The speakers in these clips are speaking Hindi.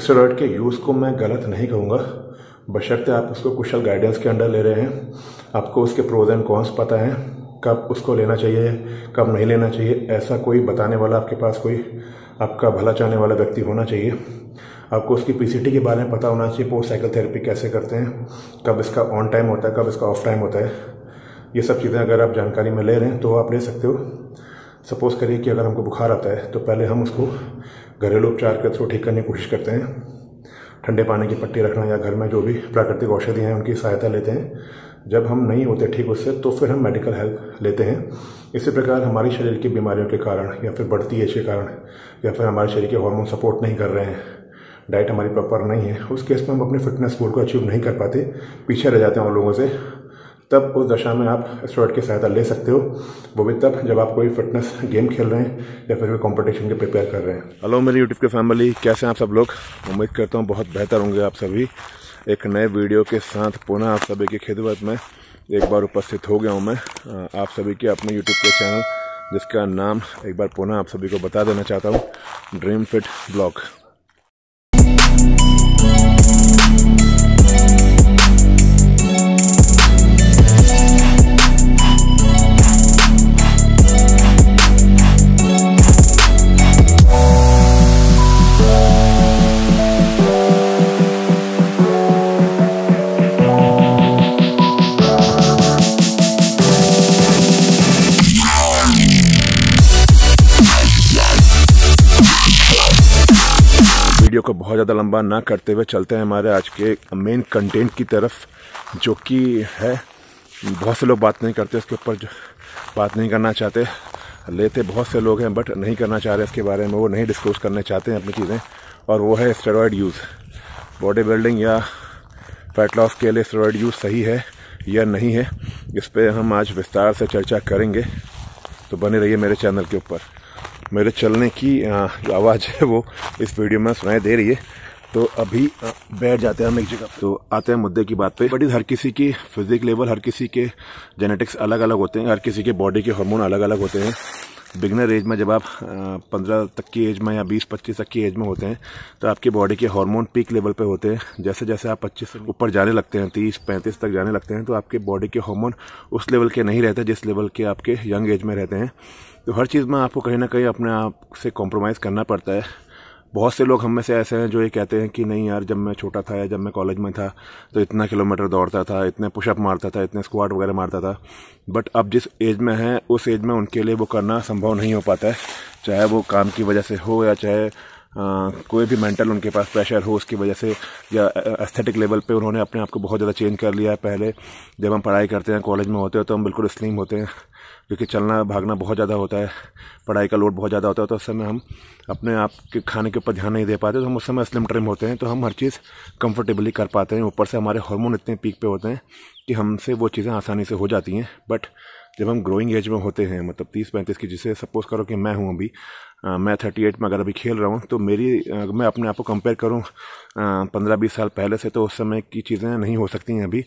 स्टेरॉयड के यूज़ को मैं गलत नहीं कहूँगा बशर्ते आप उसको कुशल गाइडेंस के अंडर ले रहे हैं आपको उसके प्रोज एंड कॉन्स पता है कब उसको लेना चाहिए कब नहीं लेना चाहिए ऐसा कोई बताने वाला आपके पास कोई आपका भला चाहने वाला व्यक्ति होना चाहिए आपको उसकी पीसीटी के बारे में पता होना चाहिए पोस्ट साइकिल थेरेपी कैसे करते हैं कब इसका ऑन टाइम होता है कब इसका ऑफ टाइम होता है ये सब चीज़ें अगर आप जानकारी में ले रहे हैं तो आप ले सकते हो सपोज़ करिए कि अगर हमको बुखार आता है तो पहले हम उसको घरेलू उपचार के थ्रू ठीक करने की कोशिश करते हैं ठंडे पानी की पट्टी रखना या घर में जो भी प्राकृतिक औषधि हैं उनकी सहायता लेते हैं जब हम नहीं होते ठीक उससे तो फिर हम मेडिकल हेल्प लेते हैं इसी प्रकार हमारे शरीर की बीमारियों के कारण या फिर बढ़ती एज के कारण या फिर हमारे शरीर के हार्मोन सपोर्ट नहीं कर रहे हैं डाइट हमारी प्रॉपर नहीं है उस केस में हम अपने फिटनेस गोल को अचीव नहीं कर पाते पीछे रह जाते हैं उन लोगों से तब उस दशा में आप स्टोर्ट की सहायता ले सकते हो वो भी तब जब आप कोई फिटनेस गेम खेल रहे हैं या फिर कोई कॉम्पिटिशन के प्रिपेयर कर रहे हैं हेलो मेरी यूट्यूब की फैमिली कैसे हैं आप सब लोग उम्मीद करता हूँ बहुत बेहतर होंगे आप सभी एक नए वीडियो के साथ पुनः आप सभी की खिदमत में एक बार उपस्थित हो गया हूँ मैं आप सभी के अपने यूट्यूब के चैनल जिसका नाम एक बार पुनः आप सभी को बता देना चाहता हूँ ड्रीम फिट ब्लॉग वीडियो को बहुत ज़्यादा लंबा ना करते हुए चलते हैं हमारे आज के मेन कंटेंट की तरफ जो कि है बहुत से लोग बात नहीं करते उसके ऊपर बात नहीं करना चाहते लेते बहुत से लोग हैं बट नहीं करना चाह रहे इसके बारे में वो नहीं डिस्क्लोज करना चाहते हैं अपनी चीज़ें और वो है स्टेरॉयड यूज़ बॉडी बिल्डिंग या फैट लॉस के लिए स्टेरॉयड यूज़ सही है या नहीं है इस पर हम आज विस्तार से चर्चा करेंगे तो बने रहिए मेरे चैनल के ऊपर मेरे चलने की जो आवाज़ है वो इस वीडियो में सुनाई दे रही है तो अभी बैठ जाते हैं हम एक जगह तो आते हैं मुद्दे की बात पे बट हर किसी की फिजिक लेवल हर किसी के जेनेटिक्स अलग अलग होते हैं हर किसी के बॉडी के हार्मोन अलग अलग होते हैं बिगनर एज में जब आप पंद्रह तक की एज में या बीस पच्चीस तक की एज में होते हैं तो आपकी बॉडी के हार्मोन पीक लेवल पे होते हैं जैसे जैसे आप पच्चीस ऊपर जाने लगते हैं तीस पैंतीस तक जाने लगते हैं तो आपके बॉडी के हार्मोन उस लेवल के नहीं रहते जिस लेवल के आपके यंग एज में रहते हैं तो हर चीज़ में आपको कहीं ना कहीं अपने आप से कॉम्प्रोमाइज़ करना पड़ता है बहुत से लोग हम में से ऐसे हैं जो ये कहते हैं कि नहीं यार जब मैं छोटा था या जब मैं कॉलेज में था तो इतना किलोमीटर दौड़ता था इतने पुशअप मारता था इतने स्क्वाड वगैरह मारता था बट अब जिस एज में है उस एज में उनके लिए वो करना संभव नहीं हो पाता है चाहे वो काम की वजह से हो या चाहे कोई भी मेंटल उनके पास प्रेशर हो उसकी वजह से या एस्थेटिक लेवल पे उन्होंने अपने आप को बहुत ज़्यादा चेंज कर लिया है पहले जब हम पढ़ाई करते हैं कॉलेज में होते हैं तो हम बिल्कुल स्लिम होते हैं क्योंकि चलना भागना बहुत ज़्यादा होता है पढ़ाई का लोड बहुत ज़्यादा होता है तो उस समय हम अपने आप के खाने के ऊपर ध्यान नहीं दे पाते तो हम उस समय स्लिम ट्रिम होते हैं तो हम हर चीज़ कंफर्टेबली कर पाते हैं ऊपर से हमारे हार्मोन इतने पीक पे होते हैं कि हमसे वो चीज़ें आसानी से हो जाती हैं बट जब हम ग्रोइंग एज में होते हैं मतलब तीस पैंतीस की जिसे सपोज करो कि मैं हूँ अभी मैं थर्टी एट में अगर अभी खेल रहा हूँ तो मेरी मैं अपने आप को कंपेयर करूँ पंद्रह बीस साल पहले से तो उस समय की चीज़ें नहीं हो सकती हैं अभी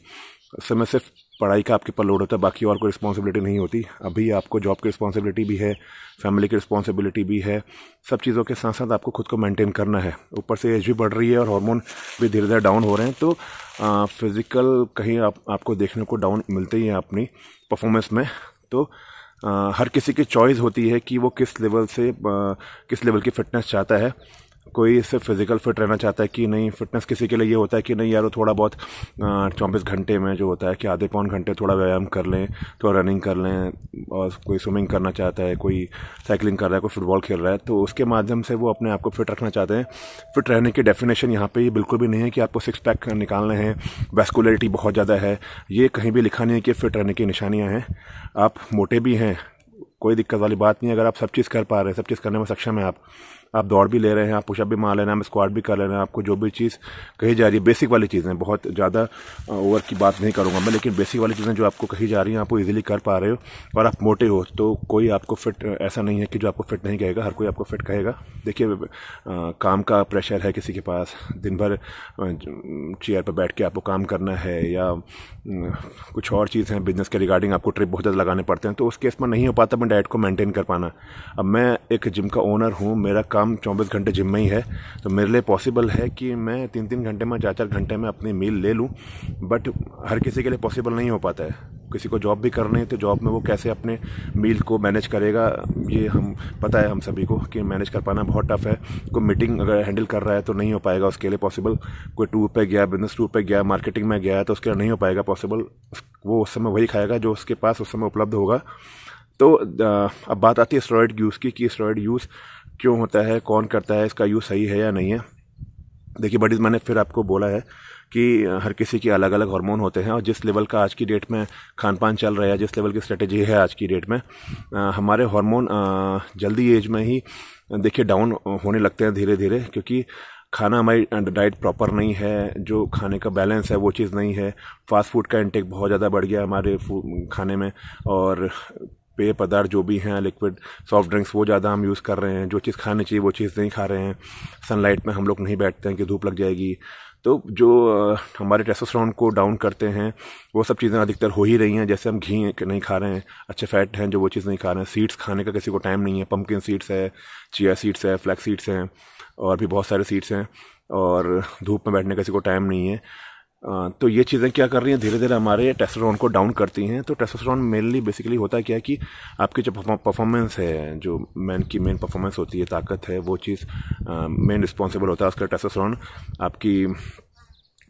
उस समय सिर्फ पढ़ाई का आपके ऊपर लोड होता है बाकी और कोई रिस्पॉन्सिबिलिटी नहीं होती अभी आपको जॉब की रिस्पॉन्सिबिलिटी भी है फैमिली की रिस्पॉन्सिबिलिटी भी है सब चीज़ों के साथ साथ आपको खुद को मेनटेन करना है ऊपर से एज भी बढ़ रही है और हॉर्मोन भी धीरे धीरे डाउन हो रहे हैं तो फिज़िकल कहीं आप, आपको देखने को डाउन मिलते ही है अपनी परफॉर्मेंस में तो हर किसी की चॉइस होती है कि वो किस लेवल से किस लेवल की फिटनेस चाहता है कोई इससे फिज़िकल फिट रहना चाहता है कि नहीं फिटनेस किसी के लिए ये होता है कि नहीं यार वो थोड़ा बहुत चौबीस घंटे में जो होता है कि आधे पौन घंटे थोड़ा व्यायाम कर लें थोड़ा रनिंग कर लें और कोई स्विमिंग करना चाहता है कोई साइकिलिंग कर रहा है कोई फुटबॉल खेल रहा है तो उसके माध्यम से वो अपने आप को फिट रखना चाहते हैं फिट रहने की डेफिनेशन यहाँ पर ये बिल्कुल भी नहीं है कि आपको सिक्स पैक निकालने हैं वेस्कुलरिटी बहुत ज़्यादा है ये कहीं भी लिखा नहीं है कि फिट रहने की निशानियाँ हैं आप मोटे भी हैं कोई दिक्कत वाली बात नहीं अगर आप सब चीज़ कर पा रहे हैं सब चीज़ करने में सक्षम है आप आप दौड़ भी ले रहे हैं आप पुशअप भी मार ले रहे हैं आप स्क्वाड भी कर ले रहे हैं आपको जो भी चीज़ कही जा रही है बेसिक वाली चीज़ें बहुत ज़्यादा ओवर की बात नहीं करूँगा मैं लेकिन बेसिक वाली चीज़ें जो आपको कही जा रही हैं आप वो ईजिली कर पा रहे हो और आप मोटे हो तो कोई आपको फिट ऐसा नहीं है कि जो आपको फिट नहीं कहेगा हर कोई आपको फिट कहेगा देखिए काम का प्रेशर है किसी के पास दिन भर चेयर पर बैठ के आपको काम करना है या कुछ और चीज़ हैं बिज़नेस के रिगार्डिंग आपको ट्रिप बहुत ज़्यादा लगाने पड़ते हैं तो उस केस में नहीं हो पाता मैं डाइट को मेंटेन कर पाना अब मैं एक जिम का ओनर हूँ मेरा काम काम चौबीस घंटे जिम में ही है तो मेरे लिए पॉसिबल है कि मैं तीन तीन घंटे में चार चार घंटे में अपनी मील ले लूँ बट हर किसी के लिए पॉसिबल नहीं हो पाता है किसी को जॉब भी करनी है तो जॉब में वो कैसे अपने मील को मैनेज करेगा ये हम पता है हम सभी को कि मैनेज कर पाना बहुत टफ है कोई मीटिंग अगर हैंडल कर रहा है तो नहीं हो पाएगा उसके लिए पॉसिबल कोई टूर पे गया बिजनेस टूर पे गया मार्केटिंग में गया तो उसके लिए नहीं हो पाएगा पॉसिबल वो उस समय वही खाएगा जो उसके पास उस समय उपलब्ध होगा तो अब बात आती है स्टेरॉइड यूज़ की कि स्टेरॉइड यूज़ क्यों होता है कौन करता है इसका यूज़ सही है या नहीं है देखिए बडीज़ मैंने फिर आपको बोला है कि हर किसी के अलग अलग हार्मोन होते हैं और जिस लेवल का आज की डेट में खान पान चल रहा है जिस लेवल की स्ट्रेटजी है आज की डेट में आ, हमारे हार्मोन जल्दी एज में ही देखिए डाउन होने लगते हैं धीरे धीरे क्योंकि खाना हमारी डाइट प्रॉपर नहीं है जो खाने का बैलेंस है वो चीज़ नहीं है फास्ट फूड का इंटेक बहुत ज़्यादा बढ़ गया हमारे खाने में और पेय पदार्थ जो भी हैं लिक्विड सॉफ्ट ड्रिंक्स वो ज़्यादा हम यूज़ कर रहे हैं जो चीज़ खानी चाहिए वो चीज़ नहीं खा रहे हैं सनलाइट में हम लोग नहीं बैठते हैं कि धूप लग जाएगी तो जो हमारे टेस्टोस्टेरोन को डाउन करते हैं वो सब चीज़ें अधिकतर हो ही रही हैं जैसे हम घी नहीं खा रहे हैं अच्छे फैट हैं जो वो चीज़ नहीं खा रहे हैं सीड्स खाने का किसी को टाइम नहीं है पम्पकिन सीड्स है चिया सीड्स है फ्लैक्स सीड्स हैं और भी बहुत सारे सीड्स हैं और धूप में बैठने का किसी को टाइम नहीं है तो ये चीज़ें क्या कर रही हैं धीरे धीरे हमारे टेस्टोस्टेरोन को डाउन करती हैं तो टेस्टोस्टेरोन मेनली बेसिकली होता है क्या है कि आपकी जो परफॉर्मेंस है जो मैन की मेन परफॉर्मेंस होती है ताकत है वो चीज़ मेन रिस्पॉन्सिबल होता है उसका टेस्टोस्टेरोन आपकी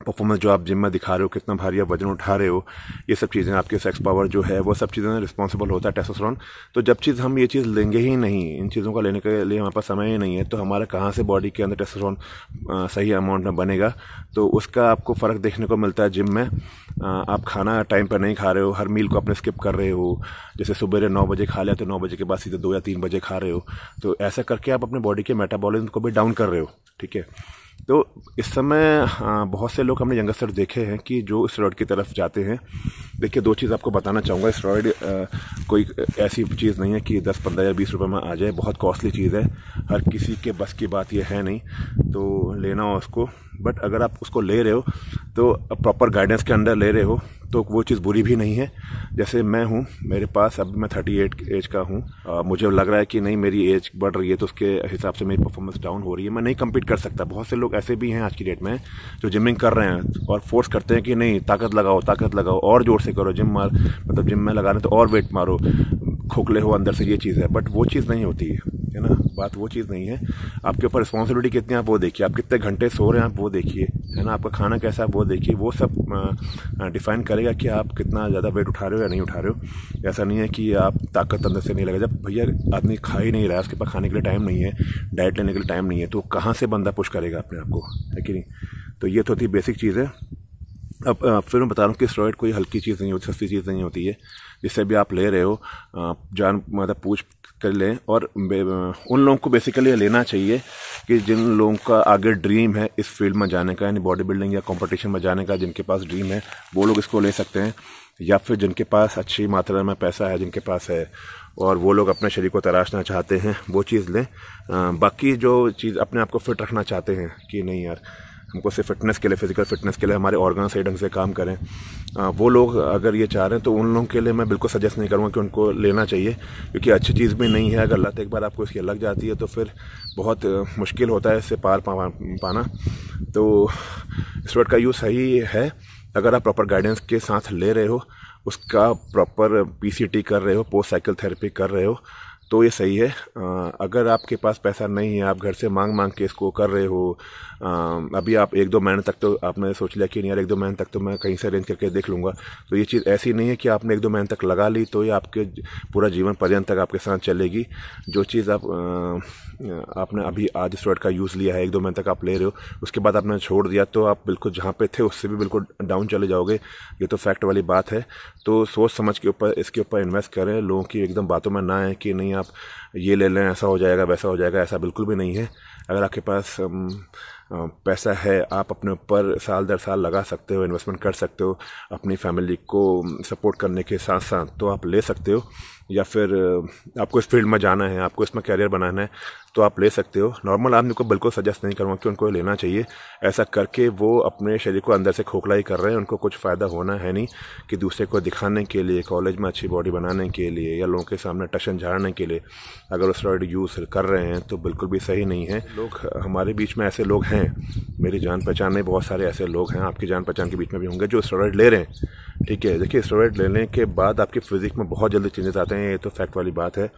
परफॉर्मेंस जो आप जिम में दिखा रहे हो कितना भारी आप वजन उठा रहे हो ये सब चीज़ें आपके सेक्स पावर जो है वो सब चीज़ें रिस्पॉन्सिबल होता है टेस्टोस्टेरोन तो जब चीज़ हम ये चीज़ लेंगे ही नहीं इन चीज़ों का लेने के लिए हमारे पास समय ही नहीं है तो हमारे कहाँ से बॉडी के अंदर टेस्टोस्टेरोन सही अमाउंट में बनेगा तो उसका आपको फ़र्क देखने को मिलता है जिम में आप खाना टाइम पर नहीं खा रहे हो हर मील को अपने स्किप कर रहे हो जैसे सुबह नौ बजे खा लिया तो नौ बजे के बाद सीधे दो या तीन बजे खा रहे हो तो ऐसा करके आप अपने बॉडी के मेटाबॉलिज्म को भी डाउन कर रहे हो ठीक है तो इस समय हाँ, बहुत से लोग हमने यंगस्टर देखे हैं कि जो स्टेरॉइड की तरफ जाते हैं देखिए दो चीज़ आपको बताना चाहूँगा स्टेरॉइड कोई ऐसी चीज़ नहीं है कि दस पंद्रह या बीस रुपये में आ जाए बहुत कॉस्टली चीज़ है हर किसी के बस की बात यह है नहीं तो लेना हो उसको बट अगर आप उसको ले रहे हो तो प्रॉपर गाइडेंस के अंडर ले रहे हो तो वो चीज़ बुरी भी नहीं है जैसे मैं हूँ मेरे पास अब मैं थर्टी एट एज का हूँ मुझे लग रहा है कि नहीं मेरी एज बढ़ रही है तो उसके हिसाब से मेरी परफॉर्मेंस डाउन हो रही है मैं नहीं कम्पीट कर सकता बहुत से लोग ऐसे भी हैं आज की डेट में जो जिमिंग कर रहे हैं और फोर्स करते हैं कि नहीं ताकत लगाओ ताकत लगाओ और जोर से करो जिम मार मतलब जिम में लगा रहे तो और वेट मारो खोखले हो अंदर से ये चीज़ है बट वो चीज़ नहीं होती है है ना बात वो चीज़ नहीं है आपके ऊपर रिस्पॉन्सिबिलिटी कितनी है आप वो देखिए आप कितने घंटे सो रहे हैं आप वो देखिए है ना आपका खाना कैसा है वो देखिए वो सब डिफाइन करेगा कि आप कितना ज़्यादा वेट उठा रहे हो या नहीं उठा रहे हो ऐसा नहीं है कि आप ताकत अंदर से नहीं लगा जब भैया आदमी खा ही नहीं रहा है उसके पास खाने के लिए टाइम नहीं है डाइट लेने के लिए टाइम नहीं है तो कहाँ से बंदा पुश करेगा अपने आप को है कि नहीं तो ये तो थी बेसिक चीज़ है अब फिर मैं बता रहा हूँ कि स्टेरॉयड कोई हल्की चीज़ नहीं होती सस्ती चीज़ नहीं होती है जिससे भी आप ले रहे हो जान मतलब पूछ कर लें और उन लोगों को बेसिकली लेना चाहिए कि जिन लोगों का आगे ड्रीम है इस फील्ड में जाने का यानी बॉडी बिल्डिंग या कंपटीशन में जाने का जिनके पास ड्रीम है वो लोग इसको ले सकते हैं या फिर जिनके पास अच्छी मात्रा में पैसा है जिनके पास है और वो लोग अपने शरीर को तराशना चाहते हैं वो चीज़ लें बाकी जो चीज़ अपने आप को फिट रखना चाहते हैं कि नहीं यार हमको सिर्फ फिटनेस के लिए फिजिकल फिटनेस के लिए हमारे ऑर्गन सही ढंग से काम करें वो लोग अगर ये चाह रहे हैं तो उन लोगों के लिए मैं बिल्कुल सजेस्ट नहीं करूँगा कि उनको लेना चाहिए क्योंकि अच्छी चीज़ भी नहीं है अगर लत एक बार आपको इसकी लग जाती है तो फिर बहुत मुश्किल होता है इससे पार पा, पाना तो वर्ड का यूज़ सही है अगर आप प्रॉपर गाइडेंस के साथ ले रहे हो उसका प्रॉपर पी कर रहे हो पोस्ट साइकिल थेरेपी कर रहे हो तो ये सही है अगर आपके पास पैसा नहीं है आप घर से मांग मांग के इसको कर रहे हो अभी आप एक दो महीने तक तो आपने सोच लिया कि नहीं यार एक दो महीने तक तो मैं कहीं से अरेंज करके देख लूँगा तो ये चीज़ ऐसी नहीं है कि आपने एक दो महीने तक लगा ली तो ये आपके पूरा जीवन पर्यंत तक आपके साथ चलेगी जो चीज़ आप आपने अभी आज इस का यूज़ लिया है एक दो महीने तक आप ले रहे हो उसके बाद आपने छोड़ दिया तो आप बिल्कुल जहाँ पे थे उससे भी बिल्कुल डाउन चले जाओगे ये तो फैक्ट वाली बात है तो सोच समझ के ऊपर इसके ऊपर इन्वेस्ट करें लोगों की एकदम बातों में ना आए कि नहीं आप ये ले लें ऐसा हो जाएगा वैसा हो जाएगा ऐसा बिल्कुल भी नहीं है अगर आपके पास पैसा है आप अपने ऊपर साल दर साल लगा सकते हो इन्वेस्टमेंट कर सकते हो अपनी फैमिली को सपोर्ट करने के साथ साथ तो आप ले सकते हो या फिर आपको इस फील्ड में जाना है आपको इसमें कैरियर बनाना है तो आप ले सकते हो नॉर्मल आदमी को बिल्कुल सजेस्ट नहीं करूँगा कि उनको लेना चाहिए ऐसा करके वो अपने शरीर को अंदर से खोखला ही कर रहे हैं उनको कुछ फ़ायदा होना है नहीं कि दूसरे को दिखाने के लिए कॉलेज में अच्छी बॉडी बनाने के लिए या लोगों के सामने टशन झाड़ने के लिए अगर स्टॉइड यूज़ कर रहे हैं तो बिल्कुल भी सही नहीं है लोग हमारे बीच में ऐसे लोग हैं मेरी जान पहचान में बहुत सारे ऐसे लोग हैं आपकी जान पहचान के बीच में भी होंगे जो स्टॉइड ले रहे हैं ठीक है देखिए स्टेरॉयड लेने के बाद आपके फिज़िक में बहुत जल्दी चेंजेस आते हैं ये तो फैक्ट वाली बात है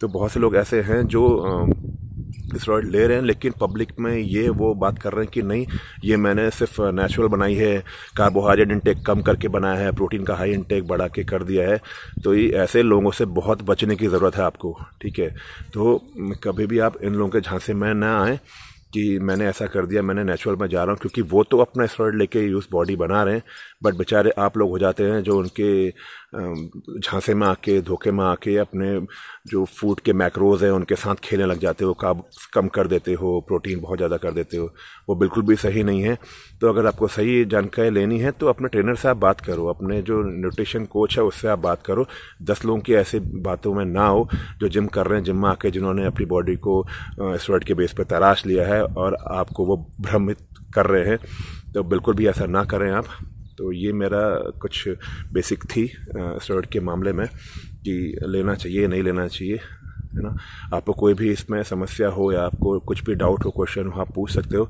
तो बहुत से लोग ऐसे हैं जो स्टेरॉयड ले रहे हैं लेकिन पब्लिक में ये वो बात कर रहे हैं कि नहीं ये मैंने सिर्फ नेचुरल बनाई है कार्बोहाइड्रेट इंटेक कम करके बनाया है प्रोटीन का हाई इंटेक बढ़ा के कर दिया है तो ये ऐसे लोगों से बहुत बचने की ज़रूरत है आपको ठीक है तो कभी भी आप इन लोगों के झांसे में ना आएँ कि मैंने ऐसा कर दिया मैंने नेचुरल में जा रहा हूँ क्योंकि वो तो अपना स्टेरॉइड लेके यूज़ बॉडी बना रहे हैं बट बेचारे आप लोग हो जाते हैं जो उनके झांसे में आके धोखे में आके अपने जो फूड के मैक्रोज हैं उनके साथ खेलने लग जाते हो काब कम कर देते हो प्रोटीन बहुत ज़्यादा कर देते हो वो बिल्कुल भी सही नहीं है तो अगर आपको सही जानकारी लेनी है तो अपने ट्रेनर से आप बात करो अपने जो न्यूट्रिशन कोच है उससे आप बात करो दस लोगों की ऐसी बातों में ना हो जो जिम कर रहे हैं जिम में आके जिन्होंने अपनी बॉडी को स्वेट के बेस पर तराश लिया है और आपको वो भ्रमित कर रहे हैं तो बिल्कुल भी ऐसा ना करें आप तो ये मेरा कुछ बेसिक थी स्टेरॉइड के मामले में कि लेना चाहिए नहीं लेना चाहिए है ना आपको कोई भी इसमें समस्या हो या आपको कुछ भी डाउट हो क्वेश्चन हो आप पूछ सकते हो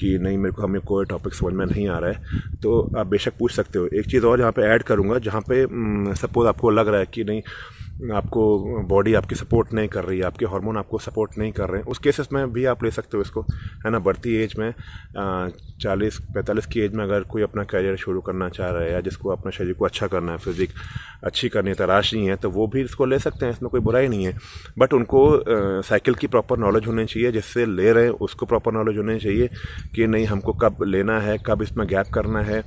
कि नहीं मेरे को हमें कोई टॉपिक समझ में नहीं आ रहा है तो आप बेशक पूछ सकते हो एक चीज़ और यहाँ पे ऐड करूँगा जहाँ पे सपोज़ हम्म, आपको लग रहा है कि नहीं आपको बॉडी आपकी सपोर्ट नहीं कर रही है आपके हार्मोन आपको सपोर्ट नहीं कर रहे हैं उस केसेस में भी आप ले सकते हो इसको है ना बढ़ती एज में चालीस पैंतालीस की एज में अगर कोई अपना करियर शुरू करना चाह रहा है या जिसको अपना शरीर को अच्छा करना है फिजिक अच्छी करनी है तराशनी है तो वो भी इसको ले सकते हैं इसमें कोई बुराई नहीं है बट उनको साइकिल की प्रॉपर नॉलेज होनी चाहिए जिससे ले रहे हैं उसको प्रॉपर नॉलेज होनी चाहिए कि नहीं हमको कब लेना है कब इसमें गैप करना है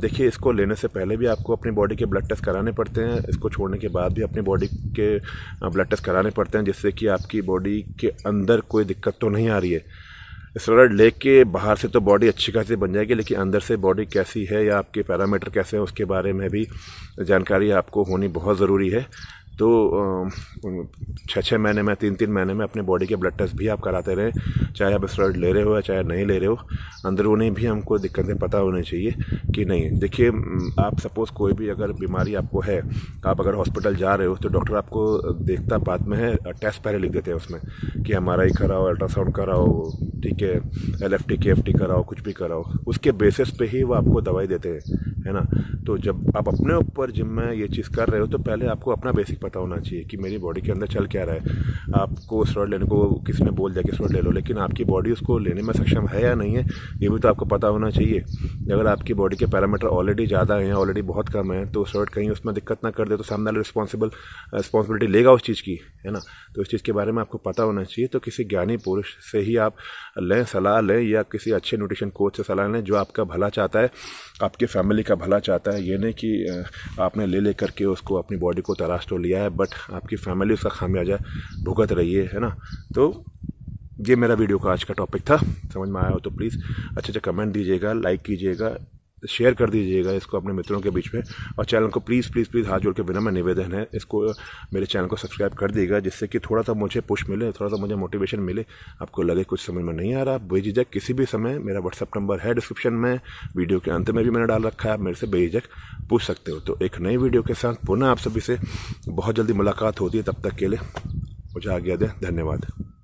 देखिए इसको लेने से पहले भी आपको अपनी बॉडी के ब्लड टेस्ट कराने पड़ते हैं इसको छोड़ने के बाद भी अपनी बॉडी के ब्लड टेस्ट कराने पड़ते हैं जिससे कि आपकी बॉडी के अंदर कोई दिक्कत तो नहीं आ रही है स्टेरॉइड लेके बाहर से तो बॉडी अच्छी खासी बन जाएगी लेकिन अंदर से बॉडी कैसी है या आपके पैरामीटर कैसे हैं उसके बारे में भी जानकारी आपको होनी बहुत ज़रूरी है तो छः छः महीने में तीन तीन महीने में अपने बॉडी के ब्लड टेस्ट भी आप कराते रहें चाहे आप स्टेरॉइड ले रहे हो या चाहे नहीं ले रहे हो अंदरूनी भी हमको दिक्कतें पता होनी चाहिए कि नहीं देखिए आप सपोज़ कोई भी अगर बीमारी आपको है आप अगर हॉस्पिटल जा रहे हो तो डॉक्टर आपको देखता बाद में है टेस्ट पहले लिख देते हैं उसमें कि एम आर आई कराओ अल्ट्रासाउंड कराओ ठीक है L F T K F T कराओ कुछ भी कराओ उसके बेसिस पे ही वो आपको दवाई देते हैं है ना तो जब आप अपने ऊपर जिम में ये चीज़ कर रहे हो तो पहले आपको अपना बेसिक पता होना चाहिए कि मेरी बॉडी के अंदर चल क्या रहा है आपको स्टेरॉइड लेने को किसने बोल दिया कि स्टेरॉइड ले लो लेकिन आपकी बॉडी उसको लेने में सक्षम है या नहीं है ये भी तो आपको पता होना चाहिए अगर आपकी बॉडी के पैरामीटर ऑलरेडी ज़्यादा हैं ऑलरेडी बहुत कम है तो स्टेरॉइड कहीं उसमें दिक्कत ना कर दे तो सामने वाले रिस्पॉन्सिबल रिस्पॉन्सिबिलिटी लेगा उस चीज़ की है ना तो इस चीज़ के बारे में आपको पता होना चाहिए तो किसी ज्ञानी पुरुष से ही आप लें सलाह लें या किसी अच्छे न्यूट्रिशन कोच से सलाह लें जो आपका भला चाहता है आपके फैमिली का भला चाहता है ये नहीं कि आपने ले ले करके उसको अपनी बॉडी को तराश तो लिया किया है बट आपकी फैमिली उसका खामियाजा भुगत रही है है ना तो ये मेरा वीडियो का आज का टॉपिक था समझ में आया हो तो प्लीज़ अच्छे अच्छे कमेंट दीजिएगा लाइक कीजिएगा शेयर कर दीजिएगा इसको अपने मित्रों के बीच में और चैनल को प्लीज़ प्लीज़ प्लीज़ हाथ जोड़ के बिना में निवेदन है इसको मेरे चैनल को सब्सक्राइब कर दीजिएगा जिससे कि थोड़ा सा मुझे पुश मिले थोड़ा सा मुझे मोटिवेशन मिले आपको लगे कुछ समझ में नहीं आ रहा बेझिझक किसी भी समय मेरा व्हाट्सअप नंबर है डिस्क्रिप्शन में वीडियो के अंत में भी मैंने डाल रखा है मेरे से बेझिझक पूछ सकते हो तो एक नई वीडियो के साथ पुनः आप सभी से बहुत जल्दी मुलाकात होती है तब तक के लिए मुझे आज्ञा दें धन्यवाद